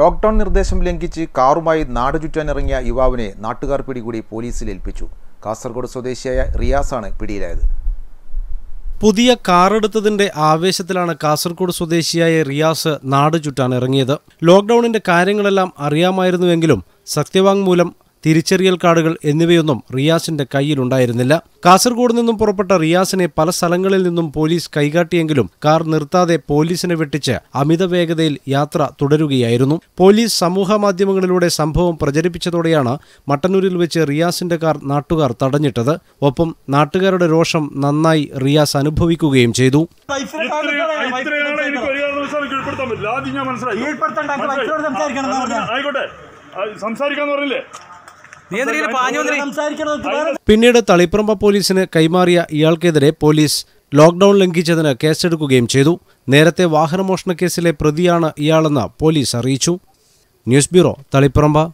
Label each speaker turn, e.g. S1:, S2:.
S1: lockdown നിർദ്ദേശം ലംഘിച്ച് കാറുമായി നാട് ചുറ്റാനിറങ്ങിയ യുവാവിനെ നാട്ടുകാർ പിടികൂടി പോലീസിൽ ഏൽപ്പിച്ചു കാസർഗോഡ് സ്വദേശിയായ റിയാസാണ് പിടിയിലായത്
S2: പുതിയ കാറെടുത്തതിന്റെ ആവേശത്തിലാണ് കാസർഗോഡ് സ്വദേശിയായ റിയാസ് നാട് ചുറ്റാൻ ഇറങ്ങിയത് ലോക്ക്ഡൌണിന്റെ കാര്യങ്ങളെല്ലാം അറിയാമായിരുന്നുവെങ്കിലും സത്യവാങ്മൂലം തിരിച്ചറിയൽ കാർഡുകൾ എന്നിവയൊന്നും റിയാസിന്റെ കയ്യിലുണ്ടായിരുന്നില്ല കാസർഗോഡ് നിന്നും പുറപ്പെട്ട റിയാസിനെ പല സ്ഥലങ്ങളിൽ നിന്നും പോലീസ് കൈകാട്ടിയെങ്കിലും കാർ നിർത്താതെ പോലീസിനെ വെട്ടിച്ച് അമിത വേഗതയിൽ യാത്ര തുടരുകയായിരുന്നു പോലീസ് സമൂഹ മാധ്യമങ്ങളിലൂടെ സംഭവം പ്രചരിപ്പിച്ചതോടെയാണ് മട്ടന്നൂരിൽ വെച്ച് റിയാസിന്റെ കാർ നാട്ടുകാർ തടഞ്ഞിട്ടത് ഒപ്പം നാട്ടുകാരുടെ രോഷം നന്നായി റിയാസ് അനുഭവിക്കുകയും ചെയ്തു
S3: ആയിക്കോട്ടെ സംസാരിക്കാന്ന് പറഞ്ഞില്ലേ
S2: പിന്നീട് തളിപ്പറമ്പ പോലീസിന് കൈമാറിയ ഇയാൾക്കെതിരെ പോലീസ് ലോക്ക്ഡൌൺ ലംഘിച്ചതിന് കേസെടുക്കുകയും ചെയ്തു നേരത്തെ വാഹനമോഷണ കേസിലെ പ്രതിയാണ് ഇയാളെന്ന് പോലീസ് അറിയിച്ചു ന്യൂസ് ബ്യൂറോ തളിപ്പറമ്പ